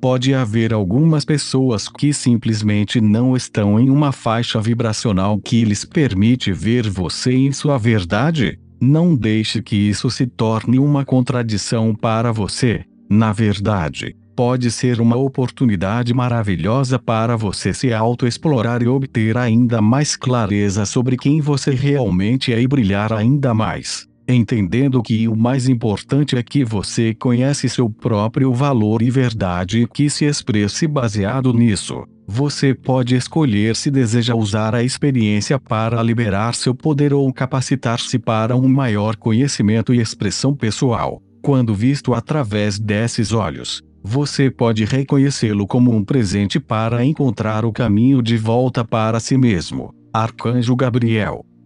Pode haver algumas pessoas que simplesmente não estão em uma faixa vibracional que lhes permite ver você em sua verdade. Não deixe que isso se torne uma contradição para você. Na verdade, pode ser uma oportunidade maravilhosa para você se autoexplorar e obter ainda mais clareza sobre quem você realmente é e brilhar ainda mais entendendo que o mais importante é que você conhece seu próprio valor e verdade e que se expresse baseado nisso. Você pode escolher se deseja usar a experiência para liberar seu poder ou capacitar-se para um maior conhecimento e expressão pessoal. Quando visto através desses olhos, você pode reconhecê-lo como um presente para encontrar o caminho de volta para si mesmo. Arcanjo Gabriel